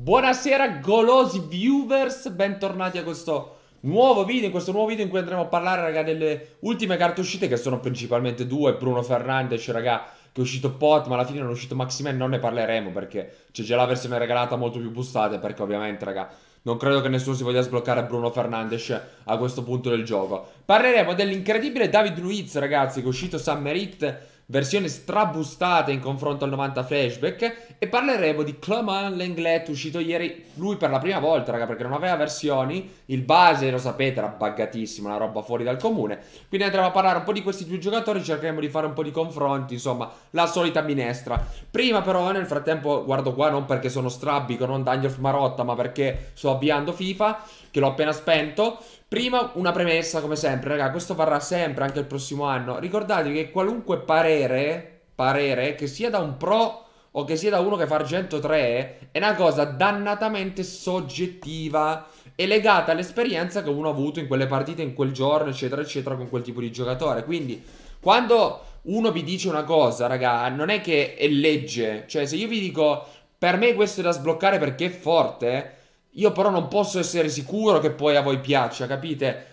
Buonasera golosi viewers, bentornati a questo nuovo video, in questo nuovo video in cui andremo a parlare raga delle ultime carte uscite che sono principalmente due, Bruno Fernandes raga che è uscito Pot ma alla fine non è uscito Maximen, non ne parleremo perché c'è già la versione regalata molto più bustata perché ovviamente raga non credo che nessuno si voglia sbloccare Bruno Fernandes a questo punto del gioco. Parleremo dell'incredibile David Luiz ragazzi che è uscito Summer Hit versione strabustata in confronto al 90 flashback e parleremo di Clement Lenglet uscito ieri lui per la prima volta raga perché non aveva versioni il base lo sapete era buggatissimo una roba fuori dal comune quindi andremo a parlare un po' di questi due giocatori cercheremo di fare un po' di confronti insomma la solita minestra prima però nel frattempo guardo qua non perché sono strabbico non Daniel Marotta ma perché sto avviando FIFA che l'ho appena spento Prima una premessa, come sempre, raga, questo varrà sempre anche il prossimo anno. Ricordatevi che qualunque parere, parere, che sia da un pro o che sia da uno che fa argento 3, è una cosa dannatamente soggettiva e legata all'esperienza che uno ha avuto in quelle partite, in quel giorno, eccetera, eccetera, con quel tipo di giocatore. Quindi, quando uno vi dice una cosa, raga, non è che è legge. Cioè, se io vi dico, per me questo è da sbloccare perché è forte io però non posso essere sicuro che poi a voi piaccia, capite?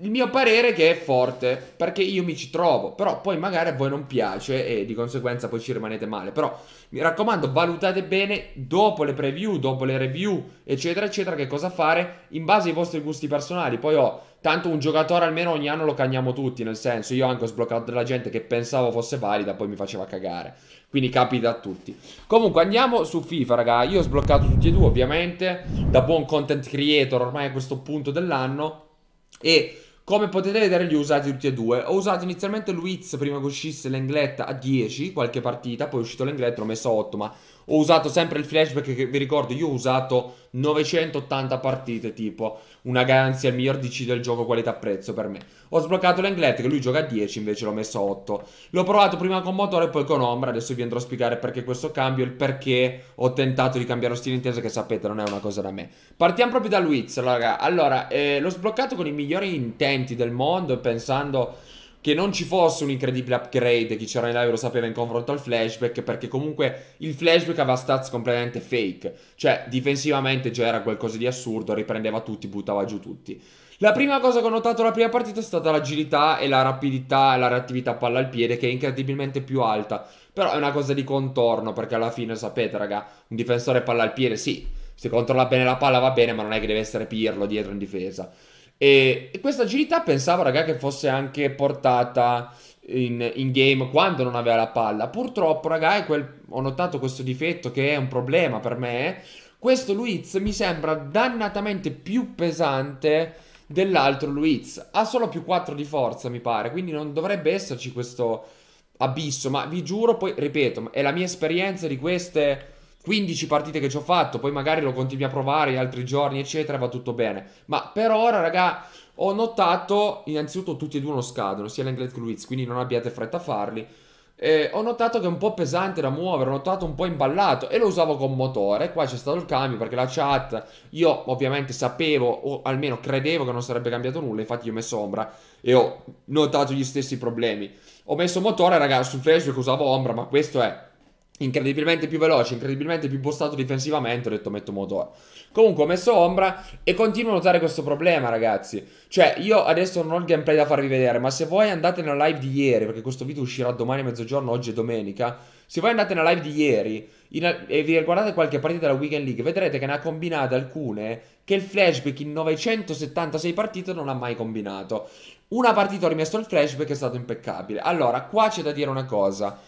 il mio parere è che è forte, perché io mi ci trovo, però poi magari a voi non piace e di conseguenza poi ci rimanete male, però mi raccomando valutate bene dopo le preview, dopo le review, eccetera, eccetera, che cosa fare in base ai vostri gusti personali, poi ho oh, tanto un giocatore almeno ogni anno lo cagniamo tutti, nel senso io anche ho sbloccato della gente che pensavo fosse valida, poi mi faceva cagare, quindi capita a tutti. Comunque andiamo su FIFA raga, io ho sbloccato tutti e due ovviamente, da buon content creator ormai a questo punto dell'anno, e come potete vedere li ho usati tutti e due. Ho usato inizialmente Luiz prima che uscisse l'Englet a 10, qualche partita, poi è uscito l'engletta, l'ho messo a 8, ma ho usato sempre il flashback che vi ricordo, io ho usato 980 partite tipo, una garanzia il miglior DC del gioco qualità-prezzo per me. Ho sbloccato l'Englet che lui gioca a 10, invece l'ho messo a 8. L'ho provato prima con motore e poi con ombra, adesso vi andrò a spiegare perché questo cambio e il perché ho tentato di cambiare lo stile inteso che sapete non è una cosa da me. Partiamo proprio da Luiz, raga. Allora, eh, l'ho sbloccato con i migliori intenti del mondo pensando che non ci fosse un incredibile upgrade, chi c'era in live lo sapeva in confronto al flashback, perché comunque il flashback aveva stats completamente fake, cioè difensivamente già era qualcosa di assurdo, riprendeva tutti, buttava giù tutti. La prima cosa che ho notato la prima partita è stata l'agilità e la rapidità e la reattività palla al piede che è incredibilmente più alta, però è una cosa di contorno perché alla fine sapete raga, un difensore palla al piede sì, se controlla bene la palla va bene ma non è che deve essere Pirlo dietro in difesa. E, e questa agilità pensavo, raga, che fosse anche portata in, in, game quando non aveva la palla. Purtroppo, raga, quel, ho notato questo difetto che è un problema per me. Questo Luiz mi sembra dannatamente più pesante dell'altro Luiz. Ha solo più 4 di forza, mi pare, quindi non dovrebbe esserci questo abisso. Ma vi giuro, poi ripeto, è la mia esperienza di queste 15 partite che ci ho fatto, poi magari lo continui a provare altri giorni, eccetera, va tutto bene. Ma per ora, raga, ho notato, innanzitutto tutti e due non scadono, sia l'Englet che Luiz, quindi non abbiate fretta a farli. Eh, ho notato che è un po' pesante da muovere, ho notato un po' imballato e lo usavo con motore. Qua c'è stato il cambio perché la chat, io ovviamente sapevo o almeno credevo che non sarebbe cambiato nulla, infatti io ho messo ombra e ho notato gli stessi problemi. Ho messo motore, raga, sul flashback usavo ombra, ma questo è incredibilmente più veloce, incredibilmente più postato difensivamente, ho detto metto motore. Comunque ho messo ombra e continuo a notare questo problema ragazzi. Cioè io adesso non ho il gameplay da farvi vedere, ma se voi andate nella live di ieri, perché questo video uscirà domani a mezzogiorno, oggi è domenica, se voi andate nella live di ieri in, e vi guardate qualche partita della Weekend League, vedrete che ne ha combinate alcune che il flashback in 976 partite non ha mai combinato. Una partita ho rimesso il flashback è stato impeccabile. Allora, qua c'è da dire una cosa.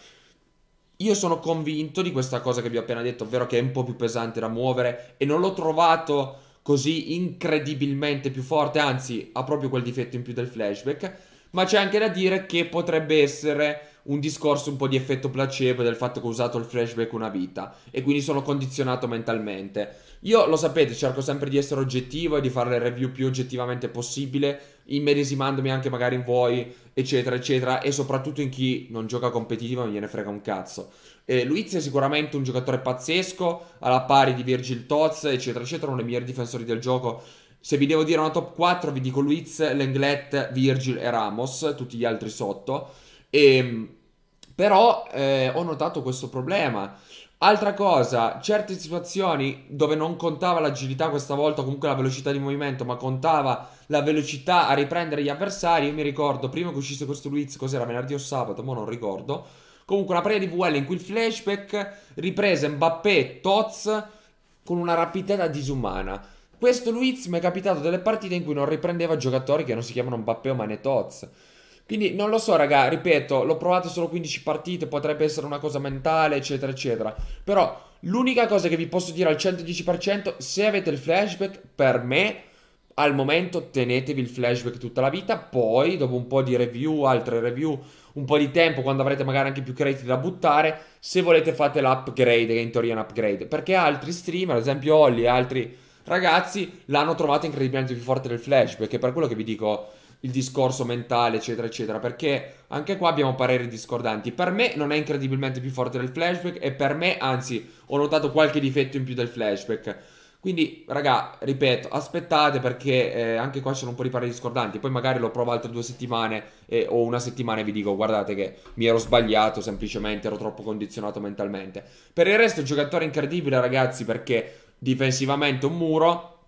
Io sono convinto di questa cosa che vi ho appena detto, ovvero che è un po' più pesante da muovere e non l'ho trovato così incredibilmente più forte, anzi ha proprio quel difetto in più del flashback, ma c'è anche da dire che potrebbe essere un discorso un po' di effetto placebo del fatto che ho usato il flashback una vita e quindi sono condizionato mentalmente. Io lo sapete, cerco sempre di essere oggettivo e di fare le review più oggettivamente possibile, immedesimandomi anche magari in voi, eccetera, eccetera, e soprattutto in chi non gioca competitivo non gliene frega un cazzo. Eh, Luiz è sicuramente un giocatore pazzesco, alla pari di Virgil Toz, eccetera, eccetera, uno dei migliori difensori del gioco. Se vi devo dire una top 4, vi dico Luiz, Lenglet, Virgil e Ramos, tutti gli altri sotto. E, ehm, però eh, ho notato questo problema, Altra cosa, certe situazioni dove non contava l'agilità questa volta, comunque la velocità di movimento, ma contava la velocità a riprendere gli avversari. Io mi ricordo, prima che uscisse questo Luiz, cos'era venerdì o sabato, ma non ricordo. Comunque una preda di VL in cui il flashback riprese Mbappé Toz con una rapidità disumana. Questo Luiz mi è capitato delle partite in cui non riprendeva giocatori che non si chiamano Mbappé o Mane Toz. Quindi non lo so, raga, ripeto, l'ho provato solo 15 partite, potrebbe essere una cosa mentale, eccetera, eccetera. Però l'unica cosa che vi posso dire al 110%, se avete il flashback, per me, al momento tenetevi il flashback tutta la vita, poi dopo un po' di review, altre review, un po' di tempo, quando avrete magari anche più crediti da buttare, se volete fate l'upgrade, che in teoria è un upgrade, perché altri streamer, ad esempio Olli e altri ragazzi, l'hanno trovato incredibilmente più forte del flashback, e per quello che vi dico il discorso mentale, eccetera, eccetera. Perché anche qua abbiamo pareri discordanti. Per me non è incredibilmente più forte del flashback e per me, anzi, ho notato qualche difetto in più del flashback. Quindi, raga, ripeto, aspettate perché eh, anche qua c'erano un po' di pareri discordanti. Poi magari lo provo altre due settimane e, o una settimana e vi dico, guardate che mi ero sbagliato, semplicemente ero troppo condizionato mentalmente. Per il resto, giocatore incredibile, ragazzi, perché difensivamente un muro,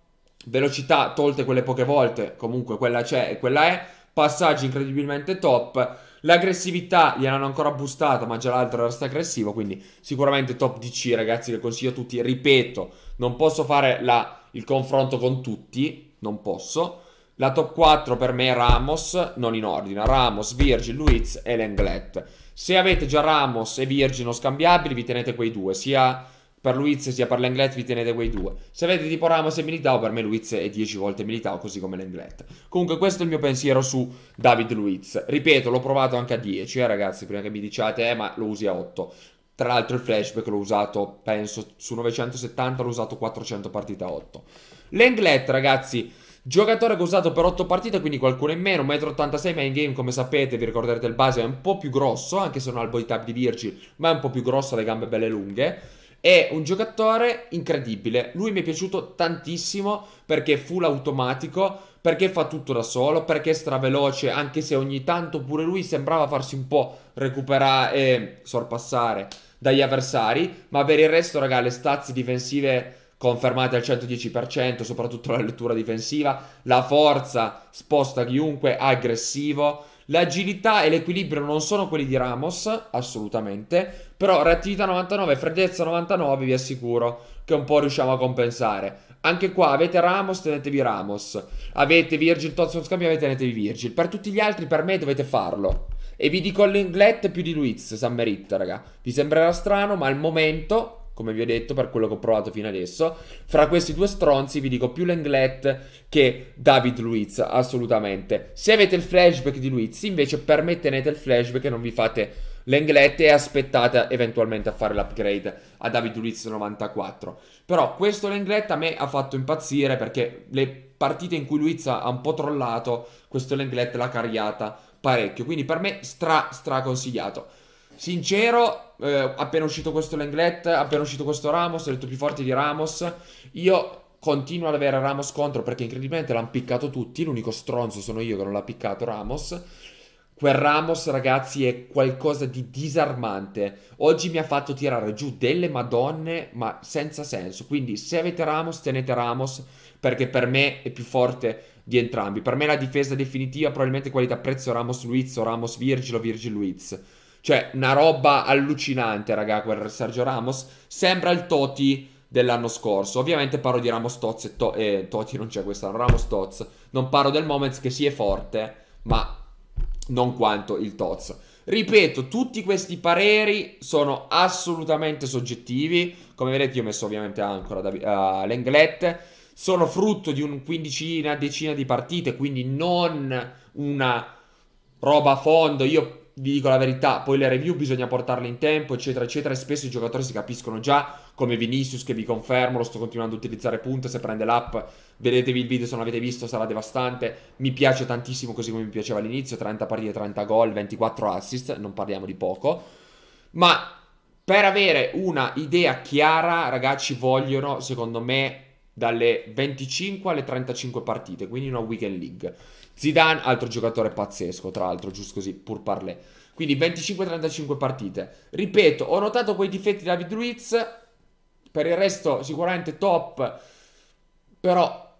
velocità tolte quelle poche volte, comunque quella c'è e quella è, passaggi incredibilmente top, l'aggressività gliel'hanno ancora boostata, ma già l'altro era stato aggressivo, quindi sicuramente top DC ragazzi che consiglio a tutti, ripeto, non posso fare la, il confronto con tutti, non posso, la top 4 per me è Ramos, non in ordine, Ramos, Virgil, Luiz e Lenglet. Se avete già Ramos e Virgil non scambiabili, vi tenete quei due, sia per Luiz sia per Lenglet vi tenete quei due. Se avete tipo Ramos e Militao, per me Luiz è 10 volte Militao, così come Lenglet. Comunque questo è il mio pensiero su David Luiz. Ripeto, l'ho provato anche a 10, eh ragazzi, prima che mi diciate, eh, ma lo usi a 8. Tra l'altro il flashback l'ho usato, penso, su 970 l'ho usato 400 partite a 8. Lenglet, ragazzi... Giocatore che ho usato per 8 partite, quindi qualcuno in meno, 1,86 m, ma in game come sapete, vi ricorderete il base è un po' più grosso, anche se non ha il body tap di Virgil, ma è un po' più grosso, ha le gambe belle lunghe. È un giocatore incredibile. Lui mi è piaciuto tantissimo perché è full automatico, perché fa tutto da solo, perché è straveloce, anche se ogni tanto pure lui sembrava farsi un po' recuperare e sorpassare dagli avversari. Ma per il resto, raga, le stazze difensive confermate al 110%, soprattutto la lettura difensiva, la forza sposta chiunque, aggressivo L'agilità e l'equilibrio non sono quelli di Ramos, assolutamente. Però reattività 99 e freddezza 99 vi assicuro che un po' riusciamo a compensare. Anche qua avete Ramos, tenetevi Ramos. Avete Virgil, Tozzo scambio, tenetevi Virgil. Per tutti gli altri, per me, dovete farlo. E vi dico l'inglet più di Luiz, San Merit, raga. Vi sembrerà strano, ma al momento come vi ho detto, per quello che ho provato fino adesso. Fra questi due stronzi vi dico più Lenglet che David Luiz, assolutamente. Se avete il flashback di Luiz, invece permettenete il flashback e non vi fate Lenglet e aspettate eventualmente a fare l'upgrade a David Luiz 94. Però questo Lenglet a me ha fatto impazzire perché le partite in cui Luiz ha un po' trollato, questo Lenglet l'ha cariata parecchio. Quindi per me stra stra consigliato. Sincero, eh, appena uscito questo Lenglet, appena uscito questo Ramos, ho detto più forti di Ramos. Io continuo ad avere Ramos contro perché incredibilmente l'hanno piccato tutti, l'unico stronzo sono io che non l'ha piccato Ramos. Quel Ramos, ragazzi, è qualcosa di disarmante. Oggi mi ha fatto tirare giù delle madonne, ma senza senso. Quindi, se avete Ramos, tenete Ramos, perché per me è più forte di entrambi. Per me la difesa definitiva, probabilmente qualità prezzo Ramos-Luiz o Ramos-Virgil o Virgil-Luiz. Cioè, una roba allucinante, raga, quel Sergio Ramos. Sembra il Toti dell'anno scorso. Ovviamente parlo di Ramos Toz e to eh, Toti non c'è quest'anno, Ramos Toz. Non parlo del Moments che sì è forte, ma non quanto il Toz. Ripeto, tutti questi pareri sono assolutamente soggettivi. Come vedete io ho messo ovviamente ancora uh, eh, l'englette. Sono frutto di un quindicina, decina di partite, quindi non una roba a fondo. Io vi dico la verità, poi le review bisogna portarle in tempo, eccetera, eccetera, e spesso i giocatori si capiscono già, come Vinicius che vi confermo, lo sto continuando a utilizzare punto, se prende l'app, vedetevi il video se non l'avete visto, sarà devastante, mi piace tantissimo così come mi piaceva all'inizio, 30 partite, 30 gol, 24 assist, non parliamo di poco, ma per avere una idea chiara, ragazzi, vogliono, secondo me, dalle 25 alle 35 partite, quindi una weekend league. Zidane, altro giocatore pazzesco, tra l'altro, giusto così, pur parlé. Quindi 25-35 partite. Ripeto, ho notato quei difetti di David Ruiz, per il resto sicuramente top, però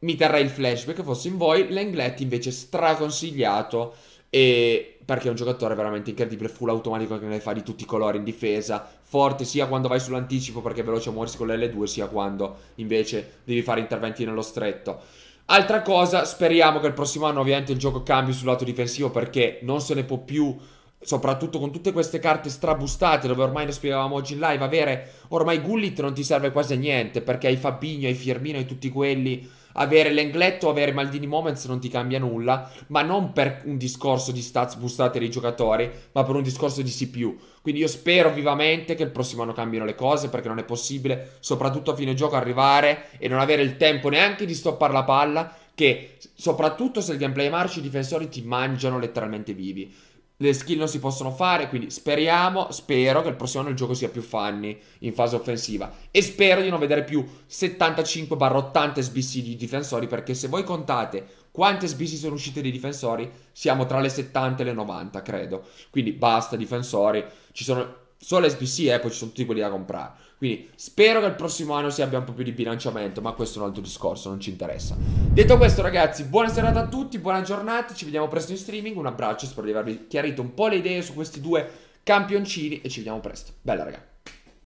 mi terrei il flashback fosse in voi. Lengletti invece straconsigliato e... perché è un giocatore veramente incredibile, full automatico che ne fa di tutti i colori in difesa, forte sia quando vai sull'anticipo perché è veloce a muoversi con l'L2 sia quando invece devi fare interventi nello stretto. Altra cosa, speriamo che il prossimo anno ovviamente il gioco cambi sul lato difensivo perché non se ne può più soprattutto con tutte queste carte strabustate dove ormai lo spiegavamo oggi in live avere ormai Gullit non ti serve quasi a niente perché hai Fabinho, hai Firmino hai tutti quelli avere l'engletto o avere Maldini Moments non ti cambia nulla, ma non per un discorso di stats boostate dei giocatori, ma per un discorso di CPU. Quindi io spero vivamente che il prossimo anno cambino le cose, perché non è possibile, soprattutto a fine gioco, arrivare e non avere il tempo neanche di stoppare la palla, che soprattutto se il gameplay marcia i difensori ti mangiano letteralmente vivi le skill non si possono fare, quindi speriamo, spero che il prossimo anno il gioco sia più funny in fase offensiva e spero di non vedere più 75-80 SBC di difensori perché se voi contate quante SBC sono uscite dei difensori siamo tra le 70 e le 90 credo, quindi basta difensori, ci sono solo SBC, eh, poi ci sono tutti quelli da comprare. Quindi spero che il prossimo anno si abbia un po' più di bilanciamento, ma questo è un altro discorso, non ci interessa. Detto questo ragazzi, buona serata a tutti, buona giornata, ci vediamo presto in streaming, un abbraccio, spero di avervi chiarito un po' le idee su questi due campioncini e ci vediamo presto. Bella ragazzi.